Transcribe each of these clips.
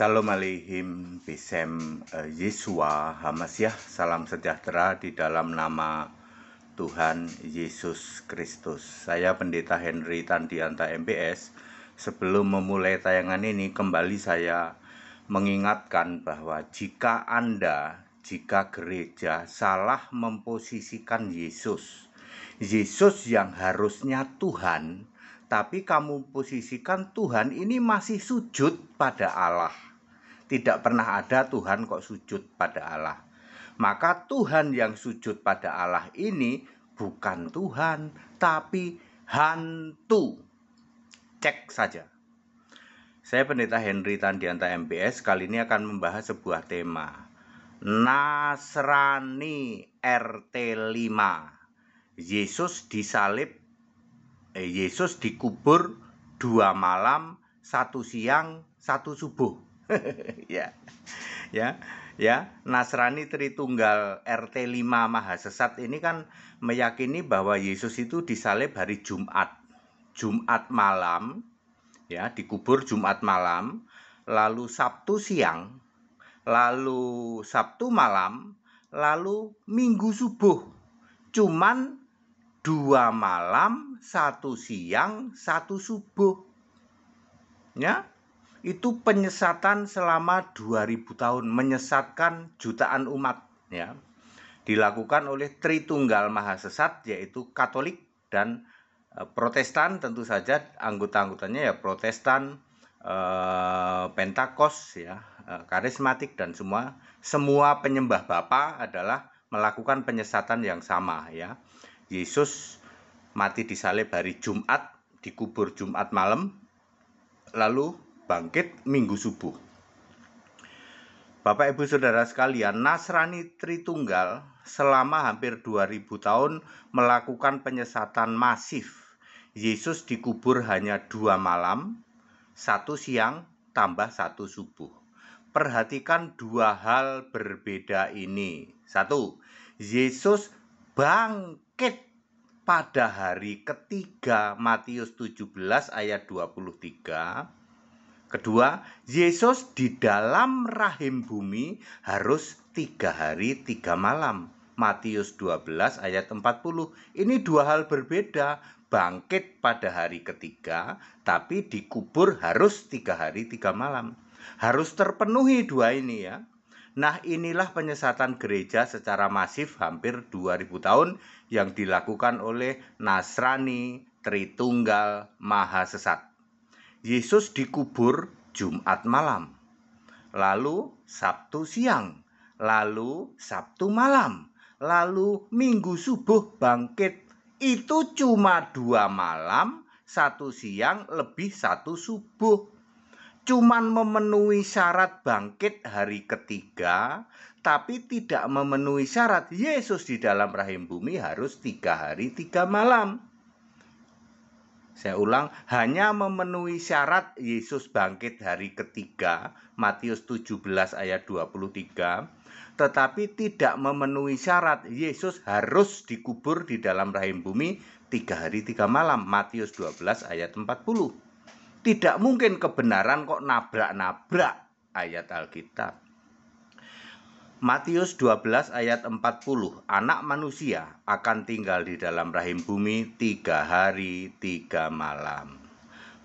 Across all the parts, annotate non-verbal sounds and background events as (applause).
Salam aleihim bisem eh, Yesua Hamasyah salam sejahtera di dalam nama Tuhan Yesus Kristus. Saya Pendeta Henry Tandianta MBS. Sebelum memulai tayangan ini kembali saya mengingatkan bahwa jika Anda, jika gereja salah memposisikan Yesus, Yesus yang harusnya Tuhan tapi kamu posisikan Tuhan ini masih sujud pada Allah. Tidak pernah ada Tuhan kok sujud pada Allah. Maka Tuhan yang sujud pada Allah ini bukan Tuhan, tapi hantu. Cek saja. Saya Pendeta Henry Tandianta MBS kali ini akan membahas sebuah tema. Nasrani RT5. Yesus disalib eh, Yesus dikubur dua malam, satu siang, satu subuh. (laughs) ya. Ya. Ya, Nasrani Tritunggal RT 5 Mahasesat ini kan meyakini bahwa Yesus itu disalib hari Jumat. Jumat malam ya, dikubur Jumat malam, lalu Sabtu siang, lalu Sabtu malam, lalu Minggu subuh. Cuman dua malam, satu siang, satu subuh. Ya, itu penyesatan selama 2000 tahun menyesatkan jutaan umat ya dilakukan oleh Tritunggal tunggal yaitu Katolik dan e, Protestan tentu saja anggota-anggotanya ya Protestan e, Pentakos ya e, karismatik dan semua semua penyembah Bapa adalah melakukan penyesatan yang sama ya Yesus mati disalib hari Jumat dikubur Jumat malam lalu bangkit minggu subuh. Bapak Ibu Saudara sekalian, Nasrani Tritunggal selama hampir 2000 tahun melakukan penyesatan masif. Yesus dikubur hanya dua malam, satu siang tambah satu subuh. Perhatikan dua hal berbeda ini. Satu, Yesus bangkit pada hari ketiga Matius 17 ayat 23 Kedua, Yesus di dalam rahim bumi harus tiga hari tiga malam. Matius 12 ayat 40. Ini dua hal berbeda. Bangkit pada hari ketiga, tapi dikubur harus tiga hari tiga malam. Harus terpenuhi dua ini ya. Nah inilah penyesatan gereja secara masif hampir 2000 tahun yang dilakukan oleh Nasrani, Tritunggal, Maha Sesat. Yesus dikubur Jumat malam, lalu Sabtu siang, lalu Sabtu malam, lalu Minggu subuh bangkit. Itu cuma dua malam, satu siang lebih satu subuh. Cuman memenuhi syarat bangkit hari ketiga, tapi tidak memenuhi syarat Yesus di dalam rahim bumi harus tiga hari tiga malam. Saya ulang, hanya memenuhi syarat Yesus bangkit hari ketiga, Matius 17 ayat 23, tetapi tidak memenuhi syarat Yesus harus dikubur di dalam rahim bumi tiga hari tiga malam, Matius 12 ayat 40. Tidak mungkin kebenaran kok nabrak-nabrak ayat Alkitab. Matius 12 ayat 40, anak manusia akan tinggal di dalam rahim bumi tiga hari, tiga malam.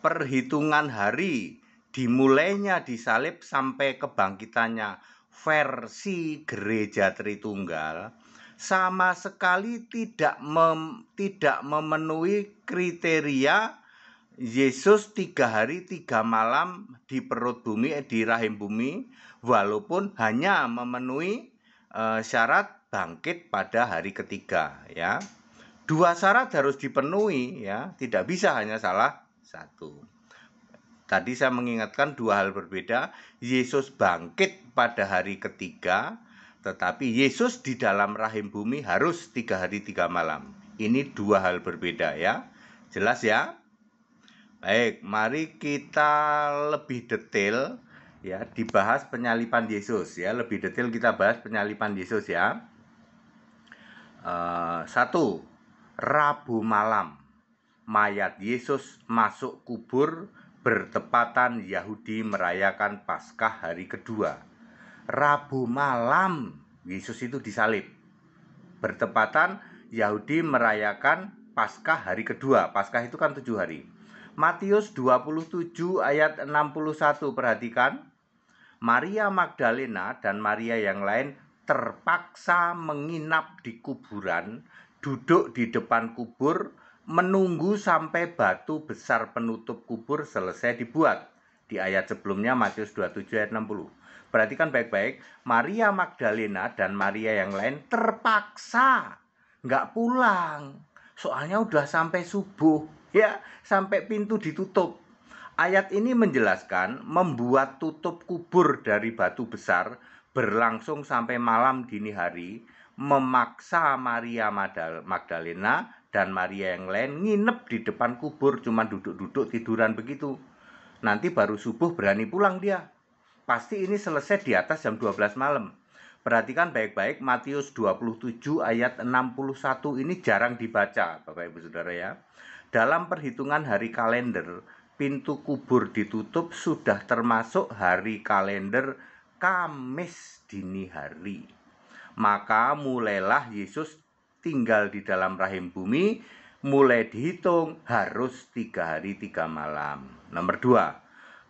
Perhitungan hari dimulainya disalib sampai kebangkitannya versi gereja Tritunggal sama sekali tidak mem, tidak memenuhi kriteria Yesus tiga hari tiga malam di perut bumi eh, di rahim bumi walaupun hanya memenuhi eh, syarat bangkit pada hari ketiga ya dua syarat harus dipenuhi ya tidak bisa hanya salah satu tadi saya mengingatkan dua hal berbeda Yesus bangkit pada hari ketiga tetapi Yesus di dalam rahim bumi harus tiga hari tiga malam ini dua hal berbeda ya jelas ya Baik, mari kita lebih detail ya dibahas penyalipan Yesus ya lebih detail kita bahas penyalipan Yesus ya uh, satu Rabu malam mayat Yesus masuk kubur bertepatan Yahudi merayakan Paskah hari kedua Rabu malam Yesus itu disalib bertepatan Yahudi merayakan Paskah hari kedua Paskah itu kan tujuh hari Matius 27 ayat 61 perhatikan. Maria Magdalena dan Maria yang lain terpaksa menginap di kuburan, duduk di depan kubur, menunggu sampai batu besar penutup kubur selesai dibuat. Di ayat sebelumnya Matius 27 ayat 60. Perhatikan baik-baik, Maria Magdalena dan Maria yang lain terpaksa nggak pulang. Soalnya udah sampai subuh ya sampai pintu ditutup. Ayat ini menjelaskan membuat tutup kubur dari batu besar berlangsung sampai malam dini hari memaksa Maria Magdalena dan Maria yang lain nginep di depan kubur cuma duduk-duduk tiduran begitu. Nanti baru subuh berani pulang dia. Pasti ini selesai di atas jam 12 malam. Perhatikan baik-baik Matius 27 ayat 61 ini jarang dibaca Bapak Ibu Saudara ya. Dalam perhitungan hari kalender, pintu kubur ditutup sudah termasuk hari kalender Kamis dini hari. Maka mulailah Yesus tinggal di dalam rahim bumi, mulai dihitung harus tiga hari tiga malam. Nomor dua,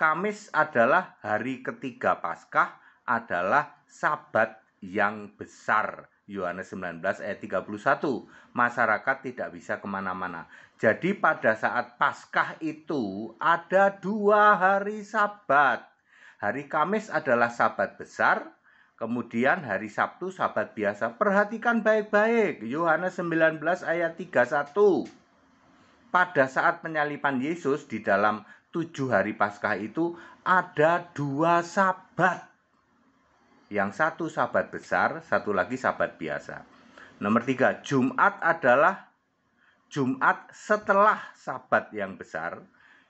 Kamis adalah hari ketiga Paskah adalah Sabat yang besar Yohanes 19 ayat 31. Masyarakat tidak bisa kemana-mana. Jadi pada saat Paskah itu ada dua hari sabat. Hari Kamis adalah sabat besar, kemudian hari Sabtu sabat biasa. Perhatikan baik-baik Yohanes 19 ayat 31. Pada saat penyalipan Yesus di dalam tujuh hari Paskah itu ada dua sabat yang satu sahabat besar, satu lagi sahabat biasa. Nomor tiga, Jumat adalah Jumat setelah sahabat yang besar,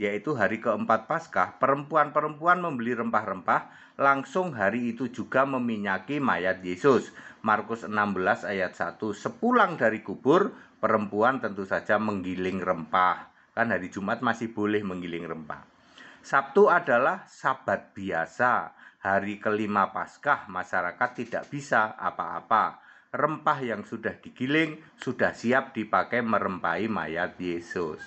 yaitu hari keempat Paskah, perempuan-perempuan membeli rempah-rempah, langsung hari itu juga meminyaki mayat Yesus. Markus 16 ayat 1, sepulang dari kubur, perempuan tentu saja menggiling rempah. Kan hari Jumat masih boleh menggiling rempah. Sabtu adalah sabat biasa, Hari kelima Paskah masyarakat tidak bisa apa-apa. Rempah yang sudah digiling sudah siap dipakai merempai mayat Yesus.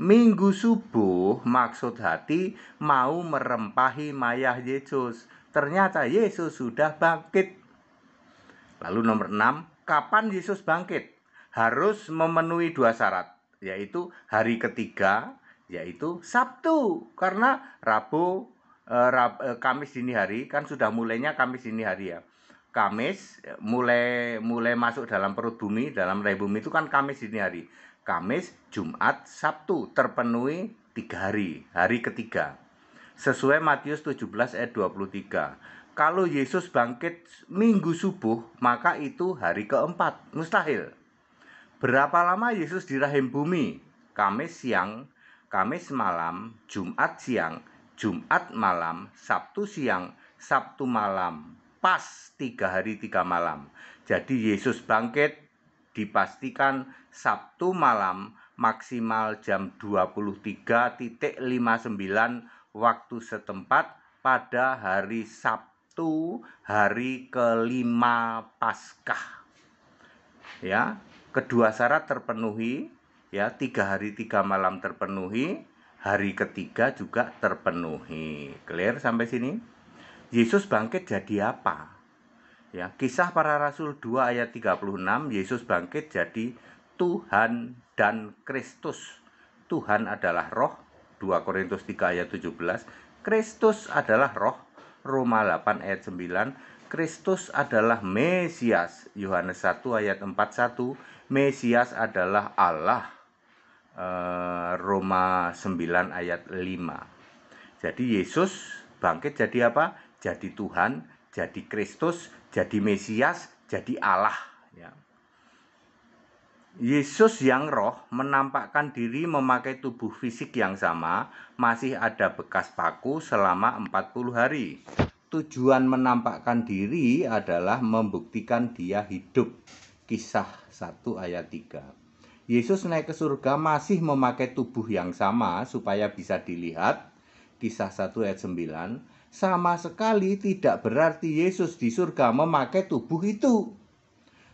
Minggu subuh maksud hati mau merempahi mayat Yesus. Ternyata Yesus sudah bangkit. Lalu nomor enam kapan Yesus bangkit? Harus memenuhi dua syarat, yaitu hari ketiga, yaitu Sabtu. Karena Rabu, Eh, Rab, eh, Kamis dini hari kan sudah mulainya Kamis dini hari ya. Kamis eh, mulai mulai masuk dalam perut bumi dalam rahim bumi itu kan Kamis dini hari. Kamis, Jumat, Sabtu terpenuhi tiga hari, hari ketiga. Sesuai Matius 17 ayat 23. Kalau Yesus bangkit minggu subuh, maka itu hari keempat, mustahil. Berapa lama Yesus di rahim bumi? Kamis siang, Kamis malam, Jumat siang, Jumat malam, Sabtu siang, Sabtu malam, pas tiga hari tiga malam. Jadi Yesus bangkit dipastikan Sabtu malam maksimal jam 23.59 waktu setempat pada hari Sabtu hari kelima Paskah. Ya, kedua syarat terpenuhi, ya tiga hari tiga malam terpenuhi hari ketiga juga terpenuhi. Clear sampai sini? Yesus bangkit jadi apa? Ya, kisah para rasul 2 ayat 36, Yesus bangkit jadi Tuhan dan Kristus. Tuhan adalah roh, 2 Korintus 3 ayat 17. Kristus adalah roh, Roma 8 ayat 9. Kristus adalah Mesias, Yohanes 1 ayat 41. Mesias adalah Allah, Eh, Roma 9 ayat 5. Jadi Yesus bangkit jadi apa? Jadi Tuhan, jadi Kristus, jadi Mesias, jadi Allah. Ya. Yesus yang roh menampakkan diri memakai tubuh fisik yang sama, masih ada bekas paku selama 40 hari. Tujuan menampakkan diri adalah membuktikan dia hidup. Kisah 1 ayat 3. Yesus naik ke surga masih memakai tubuh yang sama supaya bisa dilihat. Kisah 1 ayat 9. Sama sekali tidak berarti Yesus di surga memakai tubuh itu.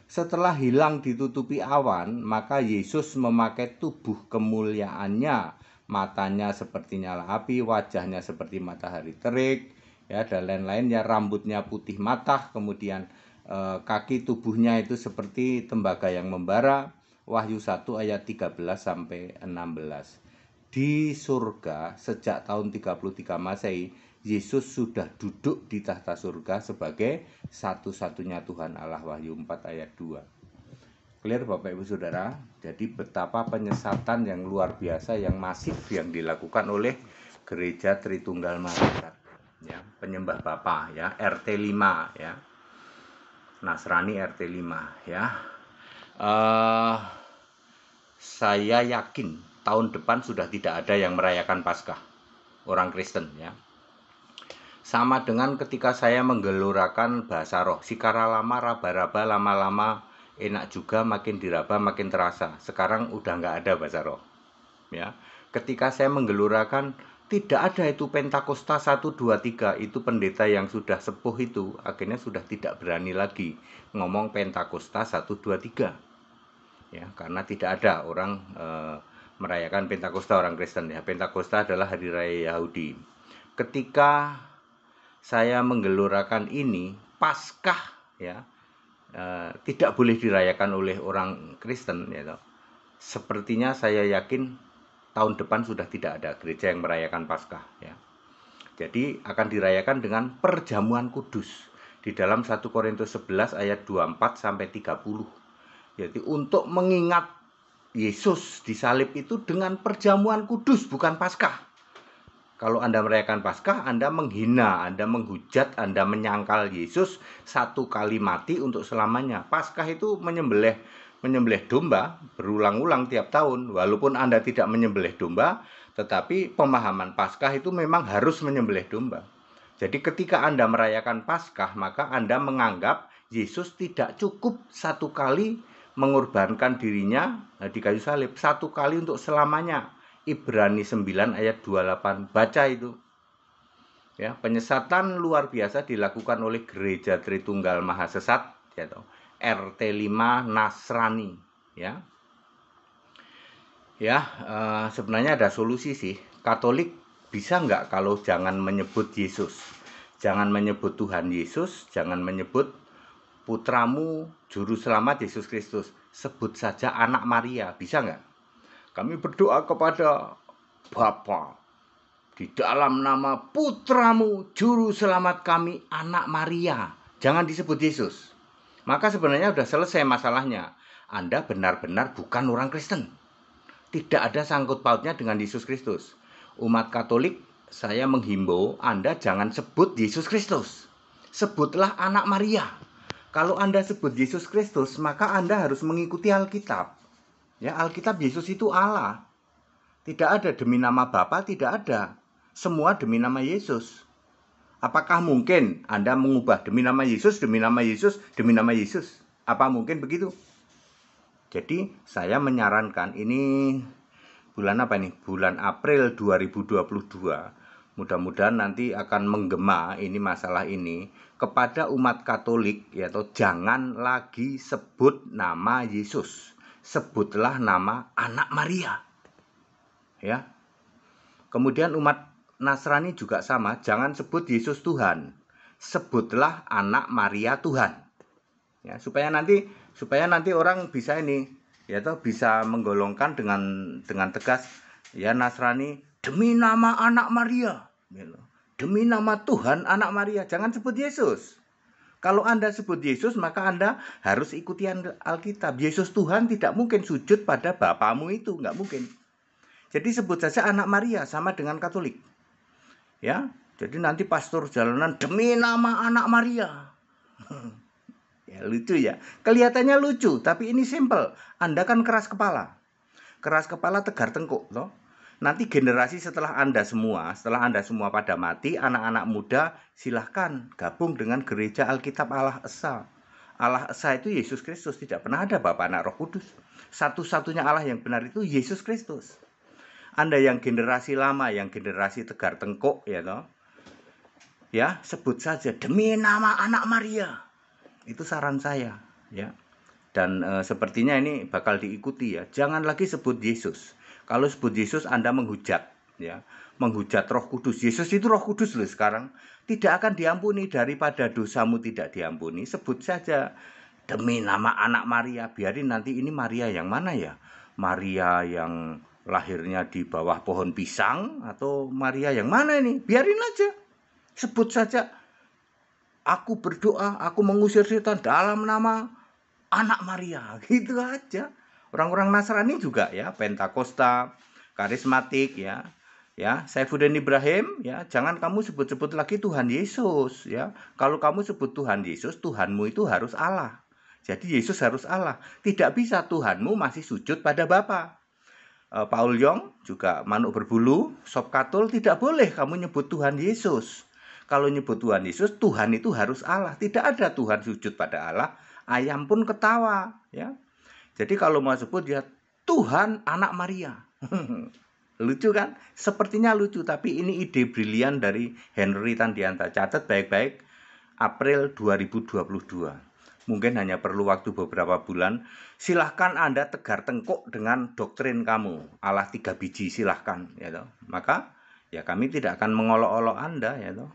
Setelah hilang ditutupi awan, maka Yesus memakai tubuh kemuliaannya. Matanya seperti nyala api, wajahnya seperti matahari terik, ya dan lain-lain ya rambutnya putih matah, kemudian e, kaki tubuhnya itu seperti tembaga yang membara Wahyu 1 ayat 13 sampai 16. Di surga sejak tahun 33 Masehi, Yesus sudah duduk di tahta surga sebagai satu-satunya Tuhan Allah Wahyu 4 ayat 2. Clear Bapak Ibu Saudara? Jadi betapa penyesatan yang luar biasa yang masif yang dilakukan oleh gereja Tritunggal Masyarakat ya, penyembah Bapa ya, RT 5 ya. Nasrani RT 5 ya. Uh, saya yakin tahun depan sudah tidak ada yang merayakan Paskah orang Kristen ya sama dengan ketika saya menggelurakan bahasa roh sikara lama raba-raba lama-lama enak juga makin diraba makin terasa sekarang udah nggak ada bahasa roh ya ketika saya menggelurakan tidak ada itu Pentakosta 1, 2, 3 itu pendeta yang sudah sepuh itu akhirnya sudah tidak berani lagi ngomong Pentakosta 1, 2, 3 ya karena tidak ada orang e, merayakan Pentakosta orang Kristen ya Pentakosta adalah hari raya Yahudi ketika saya menggelorakan ini Paskah ya e, tidak boleh dirayakan oleh orang Kristen ya toh. sepertinya saya yakin tahun depan sudah tidak ada gereja yang merayakan Paskah ya jadi akan dirayakan dengan perjamuan kudus di dalam 1 Korintus 11 ayat 24 sampai 30 jadi untuk mengingat Yesus disalib itu dengan perjamuan kudus bukan Paskah. Kalau Anda merayakan Paskah, Anda menghina, Anda menghujat, Anda menyangkal Yesus satu kali mati untuk selamanya. Paskah itu menyembelih menyembelih domba berulang-ulang tiap tahun. Walaupun Anda tidak menyembelih domba, tetapi pemahaman Paskah itu memang harus menyembelih domba. Jadi ketika Anda merayakan Paskah, maka Anda menganggap Yesus tidak cukup satu kali mengorbankan dirinya nah, di kayu salib satu kali untuk selamanya. Ibrani 9 ayat 28. Baca itu. Ya, penyesatan luar biasa dilakukan oleh gereja Tritunggal maha ya toh. RT5 Nasrani ya. Ya, eh, sebenarnya ada solusi sih. Katolik bisa nggak kalau jangan menyebut Yesus? Jangan menyebut Tuhan Yesus, jangan menyebut putramu juru selamat Yesus Kristus. Sebut saja anak Maria, bisa nggak? Kami berdoa kepada Bapa di dalam nama putramu juru selamat kami anak Maria. Jangan disebut Yesus. Maka sebenarnya sudah selesai masalahnya. Anda benar-benar bukan orang Kristen. Tidak ada sangkut pautnya dengan Yesus Kristus. Umat Katolik, saya menghimbau Anda jangan sebut Yesus Kristus. Sebutlah anak Maria. Kalau Anda sebut Yesus Kristus, maka Anda harus mengikuti Alkitab. Ya, Alkitab Yesus itu Allah. Tidak ada demi nama Bapa, tidak ada. Semua demi nama Yesus. Apakah mungkin Anda mengubah demi nama Yesus, demi nama Yesus, demi nama Yesus? Apa mungkin begitu? Jadi saya menyarankan ini bulan apa ini? Bulan April 2022 mudah-mudahan nanti akan menggema ini masalah ini kepada umat Katolik yaitu jangan lagi sebut nama Yesus sebutlah nama anak Maria ya kemudian umat Nasrani juga sama jangan sebut Yesus Tuhan sebutlah anak Maria Tuhan ya supaya nanti supaya nanti orang bisa ini yaitu bisa menggolongkan dengan dengan tegas ya Nasrani demi nama anak Maria Demi nama Tuhan anak Maria, jangan sebut Yesus. Kalau Anda sebut Yesus, maka Anda harus ikuti Alkitab. Yesus Tuhan tidak mungkin sujud pada Bapamu itu, nggak mungkin. Jadi sebut saja anak Maria sama dengan Katolik. Ya, jadi nanti pastor jalanan demi nama anak Maria. (laughs) ya lucu ya. Kelihatannya lucu, tapi ini simple. Anda kan keras kepala. Keras kepala tegar tengkuk, loh. Nanti generasi setelah Anda semua, setelah Anda semua pada mati, anak-anak muda silahkan gabung dengan gereja Alkitab Allah Esa. Allah Esa itu Yesus Kristus, tidak pernah ada Bapak. Anak Roh Kudus. Satu-satunya Allah yang benar itu Yesus Kristus. Anda yang generasi lama, yang generasi tegar tengkok ya toh. Ya, sebut saja demi nama anak Maria. Itu saran saya, ya. Dan e, sepertinya ini bakal diikuti ya. Jangan lagi sebut Yesus kalau sebut Yesus Anda menghujat, ya. Menghujat Roh Kudus. Yesus itu Roh Kudus loh sekarang. Tidak akan diampuni daripada dosamu tidak diampuni. Sebut saja demi nama anak Maria. Biarin nanti ini Maria yang mana ya? Maria yang lahirnya di bawah pohon pisang atau Maria yang mana ini? Biarin aja. Sebut saja aku berdoa, aku mengusir setan dalam nama anak Maria. (laughs) Gitu aja. Orang-orang Nasrani juga ya, Pentakosta, karismatik ya. Ya, Saifuddin Ibrahim ya, jangan kamu sebut-sebut lagi Tuhan Yesus ya. Kalau kamu sebut Tuhan Yesus, Tuhanmu itu harus Allah. Jadi Yesus harus Allah. Tidak bisa Tuhanmu masih sujud pada Bapa. Eh, Paul Yong juga manuk berbulu, sop katul tidak boleh kamu nyebut Tuhan Yesus. Kalau nyebut Tuhan Yesus, Tuhan itu harus Allah. Tidak ada Tuhan sujud pada Allah, ayam pun ketawa, ya. Jadi kalau mau sebut dia Tuhan anak Maria. (laughs) lucu kan? Sepertinya lucu, tapi ini ide brilian dari Henry Tandianta. Catat baik-baik April 2022. Mungkin hanya perlu waktu beberapa bulan. Silahkan Anda tegar tengkuk dengan doktrin kamu. Allah tiga biji silahkan. Ya toh. Maka ya kami tidak akan mengolok-olok Anda. Ya toh.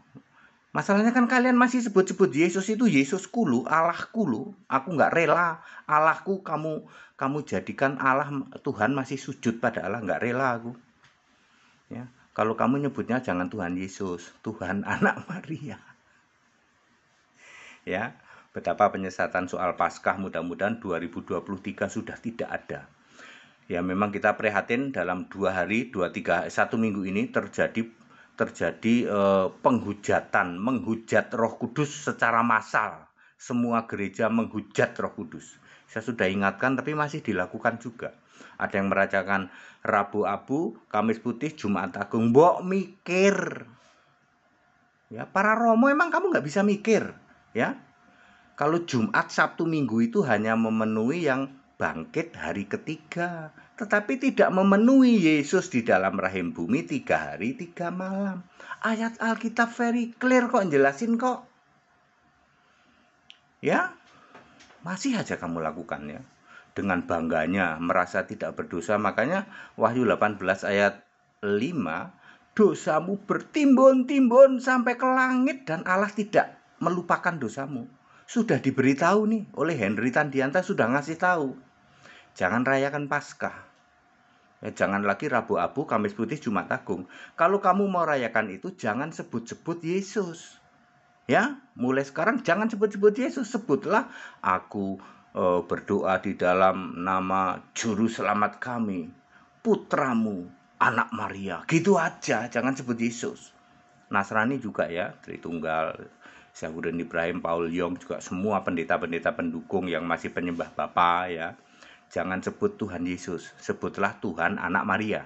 Masalahnya kan kalian masih sebut-sebut Yesus itu Yesus kulu, Allah kulu. Aku nggak rela Allahku kamu kamu jadikan Allah Tuhan masih sujud pada Allah nggak rela aku. Ya, kalau kamu nyebutnya jangan Tuhan Yesus, Tuhan (laughs) anak Maria. Ya, betapa penyesatan soal Paskah mudah-mudahan 2023 sudah tidak ada. Ya memang kita prihatin dalam dua hari, dua tiga, satu minggu ini terjadi terjadi eh, penghujatan, menghujat Roh Kudus secara massal. Semua gereja menghujat Roh Kudus. Saya sudah ingatkan tapi masih dilakukan juga. Ada yang merajakan Rabu Abu, Kamis Putih, Jumat Agung. Mbok mikir. Ya, para Romo emang kamu nggak bisa mikir, ya? Kalau Jumat, Sabtu, Minggu itu hanya memenuhi yang bangkit hari ketiga, tetapi tidak memenuhi Yesus di dalam rahim bumi tiga hari tiga malam. Ayat Alkitab very clear kok jelasin kok. Ya, masih aja kamu lakukan ya. Dengan bangganya merasa tidak berdosa, makanya Wahyu 18 ayat 5 dosamu bertimbun-timbun sampai ke langit dan Allah tidak melupakan dosamu sudah diberitahu nih oleh Henry Tandianta sudah ngasih tahu. Jangan rayakan Paskah. Ya, jangan lagi Rabu Abu, Kamis Putih, Jumat Agung. Kalau kamu mau rayakan itu, jangan sebut-sebut Yesus. Ya, mulai sekarang jangan sebut-sebut Yesus, sebutlah aku e, berdoa di dalam nama Juru Selamat kami, Putramu, Anak Maria. Gitu aja, jangan sebut Yesus. Nasrani juga ya, Tritunggal Zahudin Ibrahim, Paul Yong, juga semua pendeta-pendeta pendukung yang masih penyembah Bapa ya. Jangan sebut Tuhan Yesus, sebutlah Tuhan anak Maria.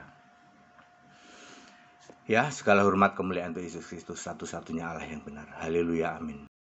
Ya, segala hormat kemuliaan untuk Yesus Kristus, satu-satunya Allah yang benar. Haleluya, amin.